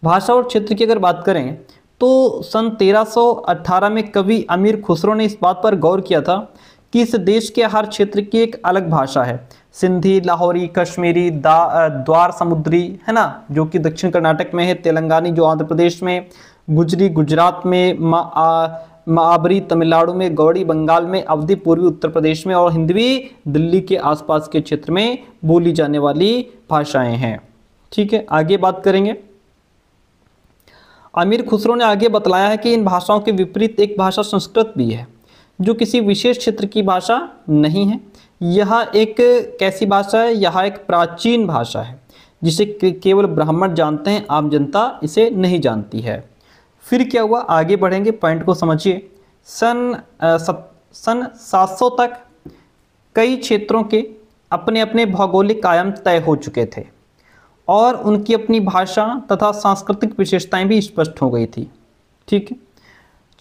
भाषा और क्षेत्र की अगर बात करें तो सन 1318 में कवि अमीर खुसरो ने इस बात पर गौर किया था कि इस देश के हर क्षेत्र की एक अलग भाषा है सिंधी लाहौरी कश्मीरी द्वार समुद्री है ना जो कि दक्षिण कर्नाटक में है तेलंगानी जो आंध्र प्रदेश में गुजरी गुजरात में माआबरी तमिलनाडु में गौड़ी बंगाल में अवधि पूर्वी उत्तर प्रदेश में और हिंदवी दिल्ली के आसपास के क्षेत्र में बोली जाने वाली भाषाएं हैं ठीक है आगे बात करेंगे आमिर खुसरो ने आगे बतलाया है कि इन भाषाओं के विपरीत एक भाषा संस्कृत भी है जो किसी विशेष क्षेत्र की भाषा नहीं है यह एक कैसी भाषा है यह एक प्राचीन भाषा है जिसे केवल ब्राह्मण जानते हैं आम जनता इसे नहीं जानती है फिर क्या हुआ आगे बढ़ेंगे पॉइंट को समझिए सन आ, सत, सन सौ तक कई क्षेत्रों के अपने अपने भौगोलिक आयाम तय हो चुके थे और उनकी अपनी भाषा तथा सांस्कृतिक विशेषताएं भी स्पष्ट हो गई थी ठीक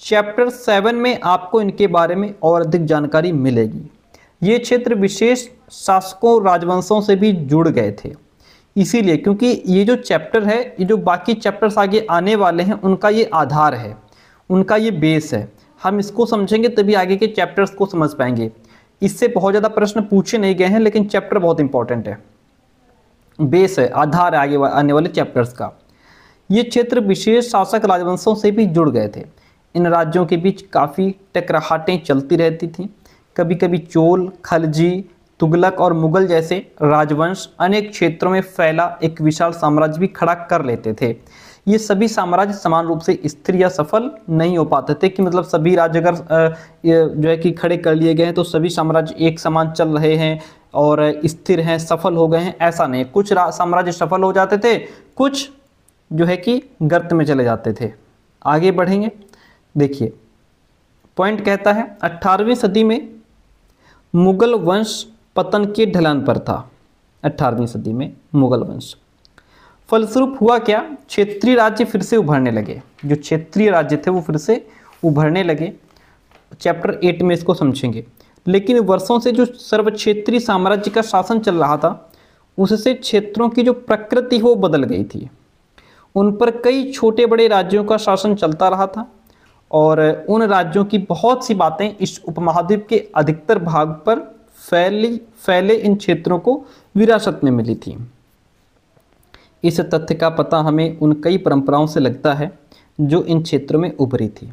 चैप्टर सेवन में आपको इनके बारे में और अधिक जानकारी मिलेगी ये क्षेत्र विशेष शासकों राजवंशों से भी जुड़ गए थे इसीलिए क्योंकि ये जो चैप्टर है ये जो बाकी चैप्टर्स आगे आने वाले हैं उनका ये आधार है उनका ये बेस है हम इसको समझेंगे तभी आगे के चैप्टर्स को समझ पाएंगे इससे बहुत ज़्यादा प्रश्न पूछे नहीं गए हैं लेकिन चैप्टर बहुत इंपॉर्टेंट है बेस है आधार है आगे वा, आने वाले चैप्टर्स का ये क्षेत्र विशेष शासक राजवंशों से भी जुड़ गए थे इन राज्यों के बीच काफ़ी टकराहटें चलती रहती थी कभी कभी चोल खलजी तुगलक और मुगल जैसे राजवंश अनेक क्षेत्रों में फैला एक विशाल साम्राज्य भी खड़ा कर लेते थे ये सभी साम्राज्य समान रूप से स्थिर या सफल नहीं हो पाते थे कि मतलब सभी राज्य अगर जो है कि खड़े कर लिए गए हैं तो सभी साम्राज्य एक समान चल रहे हैं और स्थिर हैं सफल हो गए हैं ऐसा नहीं कुछ साम्राज्य सफल हो जाते थे कुछ जो है कि गर्त में चले जाते थे आगे बढ़ेंगे देखिए पॉइंट कहता है अट्ठारहवीं सदी में मुगल वंश पतन के ढलान पर था अठारहवीं सदी में मुगल वंश फलस्वरूप हुआ क्या क्षेत्रीय राज्य फिर से उभरने लगे जो क्षेत्रीय राज्य थे वो फिर से उभरने लगे चैप्टर एट में इसको समझेंगे लेकिन वर्षों से जो सर्व क्षेत्रीय साम्राज्य का शासन चल रहा था उससे क्षेत्रों की जो प्रकृति हो बदल गई थी उन पर कई छोटे बड़े राज्यों का शासन चलता रहा था और उन राज्यों की बहुत सी बातें इस उपमहाद्वीप के अधिकतर भाग पर फैली फैले इन क्षेत्रों को विरासत में मिली थी इस तथ्य का पता हमें उन कई परंपराओं से लगता है जो इन क्षेत्रों में उभरी थी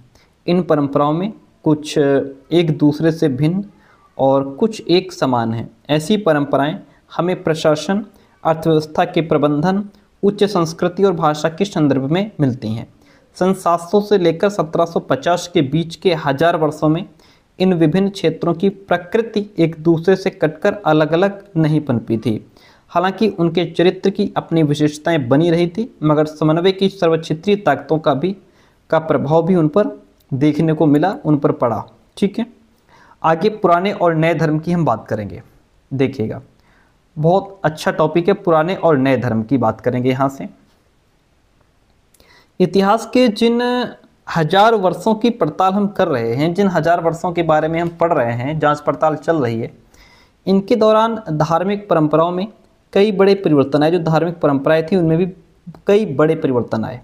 इन परंपराओं में कुछ एक दूसरे से भिन्न और कुछ एक समान हैं ऐसी परंपराएं हमें प्रशासन अर्थव्यवस्था के प्रबंधन उच्च संस्कृति और भाषा के संदर्भ में मिलती हैं सन सात से लेकर 1750 के बीच के हजार वर्षों में इन विभिन्न क्षेत्रों की प्रकृति एक दूसरे से कटकर अलग अलग नहीं पनपी थी हालांकि उनके चरित्र की अपनी विशेषताएं बनी रही थी मगर समन्वय की सर्वक्षेत्रीय ताकतों का भी का प्रभाव भी उन पर देखने को मिला उन पर पड़ा ठीक है आगे पुराने और नए धर्म की हम बात करेंगे देखिएगा बहुत अच्छा टॉपिक है पुराने और नए धर्म की बात करेंगे यहाँ से इतिहास के जिन हजार वर्षों की पड़ताल हम कर रहे हैं जिन हजार वर्षों के बारे में हम पढ़ रहे हैं जांच पड़ताल चल रही है इनके दौरान धार्मिक परंपराओं में कई बड़े परिवर्तन आए जो धार्मिक परंपराएं थी उनमें भी कई बड़े परिवर्तन आए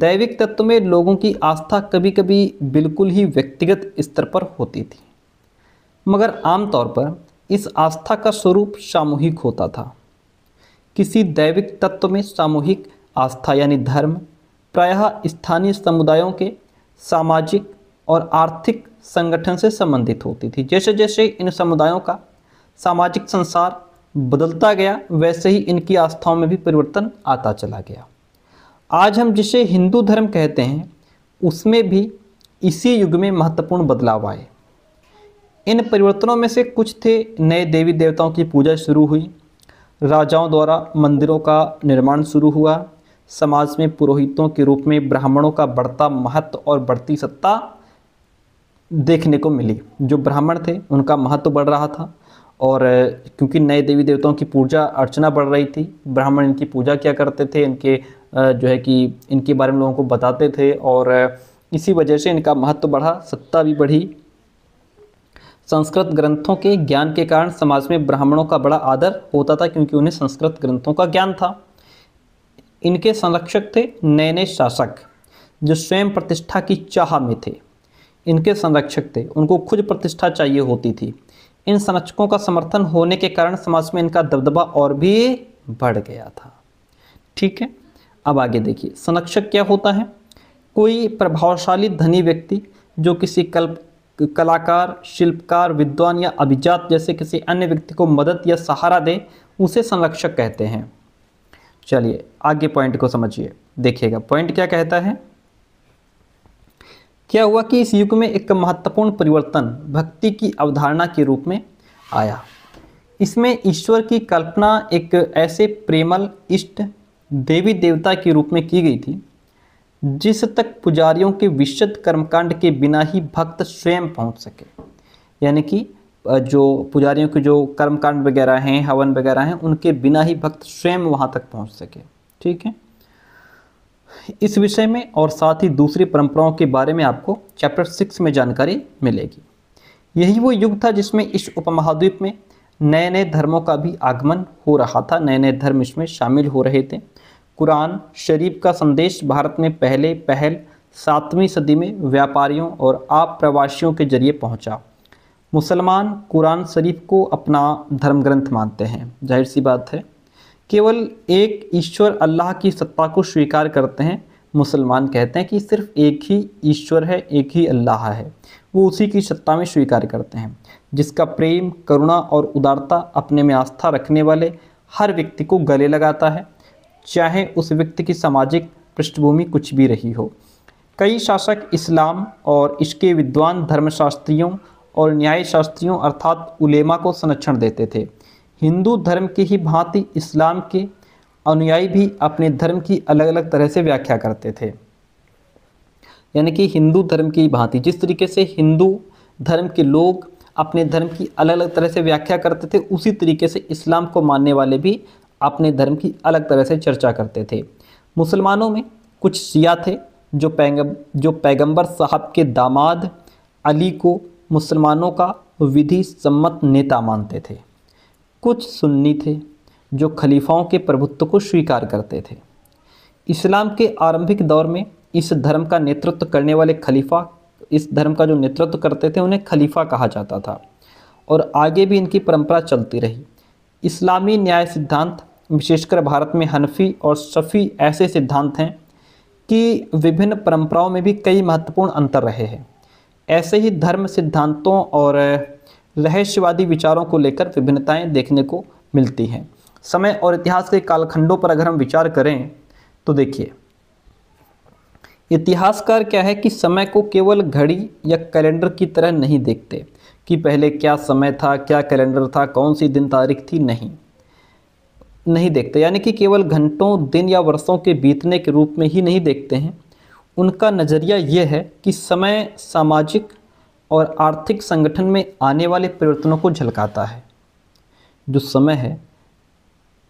दैविक तत्व में लोगों की आस्था कभी कभी बिल्कुल ही व्यक्तिगत स्तर पर होती थी मगर आमतौर पर इस आस्था का स्वरूप सामूहिक होता था किसी दैविक तत्व में सामूहिक आस्था यानी धर्म प्रायः स्थानीय समुदायों के सामाजिक और आर्थिक संगठन से संबंधित होती थी जैसे जैसे इन समुदायों का सामाजिक संसार बदलता गया वैसे ही इनकी आस्थाओं में भी परिवर्तन आता चला गया आज हम जिसे हिंदू धर्म कहते हैं उसमें भी इसी युग में महत्वपूर्ण बदलाव आए इन परिवर्तनों में से कुछ थे नए देवी देवताओं की पूजा शुरू हुई राजाओं द्वारा मंदिरों का निर्माण शुरू हुआ समाज में पुरोहितों के रूप में ब्राह्मणों का बढ़ता महत्व और बढ़ती सत्ता देखने को मिली जो ब्राह्मण थे उनका महत्व बढ़ रहा था और क्योंकि नए देवी देवताओं की पूजा अर्चना बढ़ रही थी ब्राह्मण इनकी पूजा क्या करते थे इनके जो है कि इनके बारे में लोगों को बताते थे और इसी वजह से इनका महत्व बढ़ा सत्ता भी बढ़ी संस्कृत ग्रंथों के ज्ञान के कारण समाज में ब्राह्मणों का बड़ा आदर होता था क्योंकि उन्हें संस्कृत ग्रंथों का ज्ञान था इनके संरक्षक थे नए नए शासक जो स्वयं प्रतिष्ठा की चाह में थे इनके संरक्षक थे उनको खुद प्रतिष्ठा चाहिए होती थी इन संरक्षकों का समर्थन होने के कारण समाज में इनका दबदबा और भी बढ़ गया था ठीक है अब आगे देखिए संरक्षक क्या होता है कोई प्रभावशाली धनी व्यक्ति जो किसी कल्प कलाकार शिल्पकार विद्वान या अभिजात जैसे किसी अन्य व्यक्ति को मदद या सहारा दे उसे संरक्षक कहते हैं चलिए आगे पॉइंट को समझिए देखिएगा पॉइंट क्या कहता है क्या हुआ कि इस युग में एक महत्वपूर्ण परिवर्तन भक्ति की अवधारणा के रूप में आया इसमें ईश्वर की कल्पना एक ऐसे प्रेमल इष्ट देवी देवता के रूप में की गई थी जिस तक पुजारियों के विशद कर्मकांड के बिना ही भक्त स्वयं पहुंच सके यानी कि जो पुजारियों के जो कर्मकांड वगैरह हैं हवन वगैरह हैं उनके बिना ही भक्त स्वयं वहाँ तक पहुँच सके ठीक है इस विषय में और साथ ही दूसरी परंपराओं के बारे में आपको चैप्टर सिक्स में जानकारी मिलेगी यही वो युग था जिसमें इस उपमहाद्वीप में नए नए धर्मों का भी आगमन हो रहा था नए नए धर्म इसमें शामिल हो रहे थे कुरान शरीफ का संदेश भारत में पहले पहल सातवीं सदी में व्यापारियों और आप प्रवासियों के जरिए पहुंचा। मुसलमान कुरान शरीफ को अपना धर्म ग्रंथ मानते हैं जाहिर सी बात है केवल एक ईश्वर अल्लाह की सत्ता को स्वीकार करते हैं मुसलमान कहते हैं कि सिर्फ एक ही ईश्वर है एक ही अल्लाह है वो उसी की सत्ता में स्वीकार करते हैं जिसका प्रेम करुणा और उदारता अपने में आस्था रखने वाले हर व्यक्ति को गले लगाता है चाहे उस व्यक्ति की सामाजिक पृष्ठभूमि कुछ भी रही हो कई शासक इस्लाम और इसके विद्वान धर्मशास्त्रियों और न्याय शास्त्रियों अर्थात उलेमा को संरक्षण देते थे हिंदू धर्म की ही भांति इस्लाम के अनुयायी भी अपने धर्म की अलग अलग तरह से व्याख्या करते थे यानी कि हिंदू धर्म की भांति जिस तरीके से हिंदू धर्म के लोग अपने धर्म की अलग अलग तरह से व्याख्या करते थे उसी तरीके से इस्लाम को मानने वाले भी अपने धर्म की अलग तरह से चर्चा करते थे मुसलमानों में कुछ शिया थे जो पैगम जो पैगंबर साहब के दामाद अली को मुसलमानों का विधि सम्मत नेता मानते थे कुछ सुन्नी थे जो खलीफाओं के प्रभुत्व को स्वीकार करते थे इस्लाम के आरंभिक दौर में इस धर्म का नेतृत्व करने वाले खलीफा इस धर्म का जो नेतृत्व करते थे उन्हें खलीफा कहा जाता था और आगे भी इनकी परंपरा चलती रही इस्लामी न्याय सिद्धांत विशेषकर भारत में हनफी और शफ़ी ऐसे सिद्धांत हैं कि विभिन्न परंपराओं में भी कई महत्वपूर्ण अंतर रहे हैं ऐसे ही धर्म सिद्धांतों और रहस्यवादी विचारों को लेकर विभिन्नताएं देखने को मिलती हैं समय और इतिहास के कालखंडों पर अगर हम विचार करें तो देखिए इतिहासकार क्या है कि समय को केवल घड़ी या कैलेंडर की तरह नहीं देखते कि पहले क्या समय था क्या कैलेंडर था कौन सी दिन तारीख थी नहीं नहीं देखते यानी कि केवल घंटों दिन या वर्षों के बीतने के रूप में ही नहीं देखते हैं उनका नज़रिया ये है कि समय सामाजिक और आर्थिक संगठन में आने वाले परिवर्तनों को झलकाता है जो समय है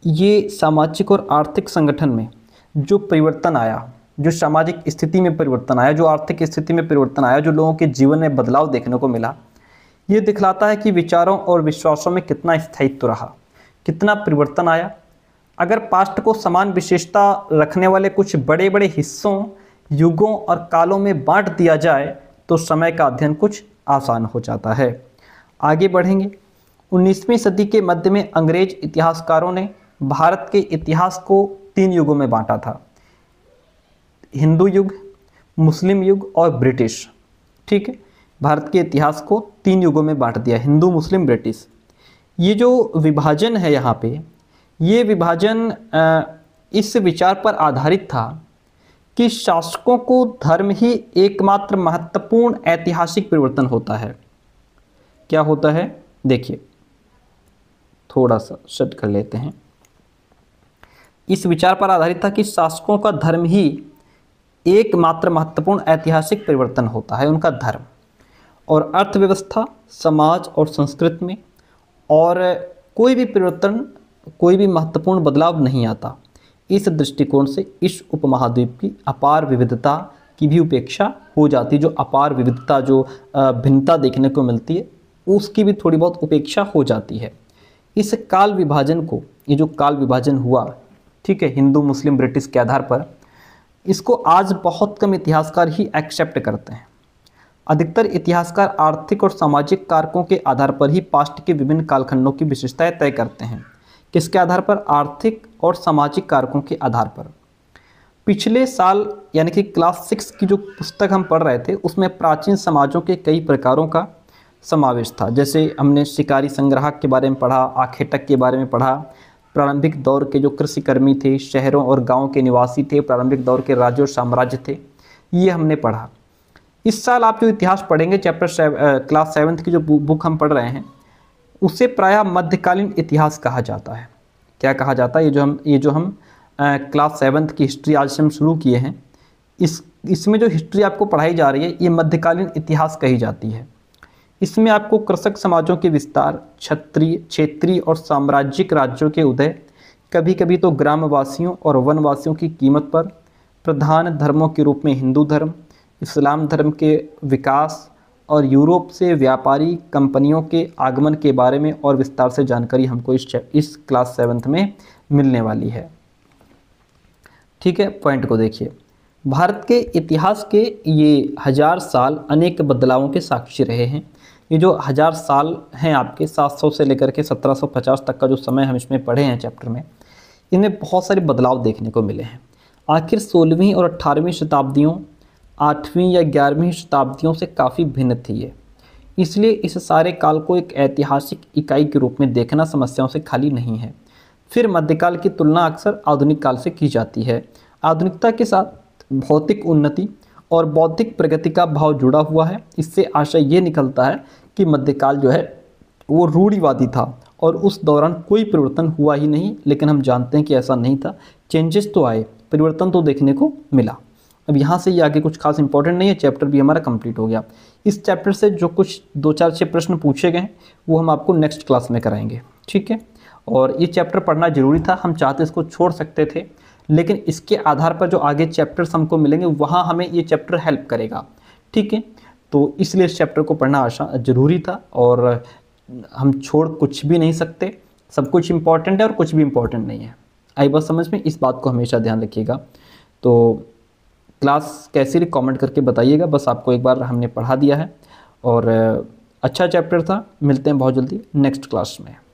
ये सामाजिक और आर्थिक संगठन में जो परिवर्तन आया जो सामाजिक स्थिति में परिवर्तन आया जो आर्थिक स्थिति में परिवर्तन आया जो लोगों के जीवन में बदलाव देखने को मिला ये दिखलाता है कि विचारों और विश्वासों में कितना स्थायित्व रहा कितना परिवर्तन आया अगर पास्ट को समान विशेषता रखने वाले कुछ बड़े बड़े हिस्सों युगों और कालों में बांट दिया जाए तो समय का अध्ययन कुछ आसान हो जाता है आगे बढ़ेंगे 19वीं सदी के मध्य में अंग्रेज इतिहासकारों ने भारत के इतिहास को तीन युगों में बांटा था हिंदू युग मुस्लिम युग और ब्रिटिश ठीक है भारत के इतिहास को तीन युगों में बांट दिया हिंदू मुस्लिम ब्रिटिश ये जो विभाजन है यहाँ पे ये विभाजन इस विचार पर आधारित था कि शासकों को धर्म ही एकमात्र महत्वपूर्ण ऐतिहासिक परिवर्तन होता है क्या होता है देखिए थोड़ा सा सेट कर लेते हैं इस विचार पर आधारित था कि शासकों का धर्म ही एकमात्र महत्वपूर्ण ऐतिहासिक परिवर्तन होता है उनका धर्म और अर्थव्यवस्था समाज और संस्कृति में और कोई भी परिवर्तन कोई भी महत्वपूर्ण बदलाव नहीं आता इस दृष्टिकोण से इस उपमहाद्वीप की अपार विविधता की भी उपेक्षा हो जाती है जो अपार विविधता जो भिन्नता देखने को मिलती है उसकी भी थोड़ी बहुत उपेक्षा हो जाती है इस काल विभाजन को ये जो काल विभाजन हुआ ठीक है हिंदू मुस्लिम ब्रिटिश के आधार पर इसको आज बहुत कम इतिहासकार ही एक्सेप्ट करते हैं अधिकतर इतिहासकार आर्थिक और सामाजिक कारकों के आधार पर ही पास्ट के विभिन्न कालखंडों की विशेषताएं तय करते हैं किसके आधार पर आर्थिक और सामाजिक कारकों के आधार पर पिछले साल यानी कि क्लास सिक्स की जो पुस्तक हम पढ़ रहे थे उसमें प्राचीन समाजों के कई प्रकारों का समावेश था जैसे हमने शिकारी संग्राहक के बारे में पढ़ा आखेटक के बारे में पढ़ा प्रारंभिक दौर के जो कृषिकर्मी थे शहरों और गाँव के निवासी थे प्रारंभिक दौर के राज्य और साम्राज्य थे ये हमने पढ़ा इस साल आप जो इतिहास पढ़ेंगे चैप्टर से क्लास सेवन्थ की जो बुक हम पढ़ रहे हैं उसे प्रायः मध्यकालीन इतिहास कहा जाता है क्या कहा जाता है ये जो हम ये जो हम आ, क्लास सेवन्थ की हिस्ट्री आज से हम शुरू किए हैं इस इसमें जो हिस्ट्री आपको पढ़ाई जा रही है ये मध्यकालीन इतिहास कही जाती है इसमें आपको कृषक समाजों के विस्तार क्षत्रिय क्षेत्रीय और साम्राज्यिक राज्यों के उदय कभी कभी तो ग्रामवासियों और वनवासियों की कीमत पर प्रधान धर्मों के रूप में हिंदू धर्म इस्लाम धर्म के विकास और यूरोप से व्यापारी कंपनियों के आगमन के बारे में और विस्तार से जानकारी हमको इस इस क्लास सेवन्थ में मिलने वाली है ठीक है पॉइंट को देखिए भारत के इतिहास के ये हज़ार साल अनेक बदलावों के साक्षी रहे हैं ये जो हज़ार साल हैं आपके 700 से लेकर के 1750 तक का जो समय हम इसमें पढ़े हैं चैप्टर में इनमें बहुत सारे बदलाव देखने को मिले हैं आखिर सोलहवीं और अट्ठारहवीं शताब्दियों आठवीं या ग्यारहवीं शताब्दियों से काफ़ी भिन्न थी ये इसलिए इस सारे काल को एक ऐतिहासिक इकाई के रूप में देखना समस्याओं से खाली नहीं है फिर मध्यकाल की तुलना अक्सर आधुनिक काल से की जाती है आधुनिकता के साथ भौतिक उन्नति और बौद्धिक प्रगति का भाव जुड़ा हुआ है इससे आशा ये निकलता है कि मध्यकाल जो है वो रूढ़ीवादी था और उस दौरान कोई परिवर्तन हुआ ही नहीं लेकिन हम जानते हैं कि ऐसा नहीं था चेंजेस तो आए परिवर्तन तो देखने को मिला अब यहाँ से ये आगे कुछ खास इंपॉर्टेंट नहीं है चैप्टर भी हमारा कंप्लीट हो गया इस चैप्टर से जो कुछ दो चार छः प्रश्न पूछे गए हैं वो हम आपको नेक्स्ट क्लास में कराएंगे ठीक है और ये चैप्टर पढ़ना ज़रूरी था हम चाहते इसको छोड़ सकते थे लेकिन इसके आधार पर जो आगे चैप्टर्स हमको मिलेंगे वहाँ हमें ये चैप्टर हेल्प करेगा ठीक है तो इसलिए इस चैप्टर को पढ़ना आशा ज़रूरी था और हम छोड़ कुछ भी नहीं सकते सब कुछ इम्पॉर्टेंट है और कुछ भी इम्पॉर्टेंट नहीं है आई बात समझ में इस बात को हमेशा ध्यान रखिएगा तो क्लास कैसी रही कॉमेंट करके बताइएगा बस आपको एक बार हमने पढ़ा दिया है और अच्छा चैप्टर था मिलते हैं बहुत जल्दी नेक्स्ट क्लास में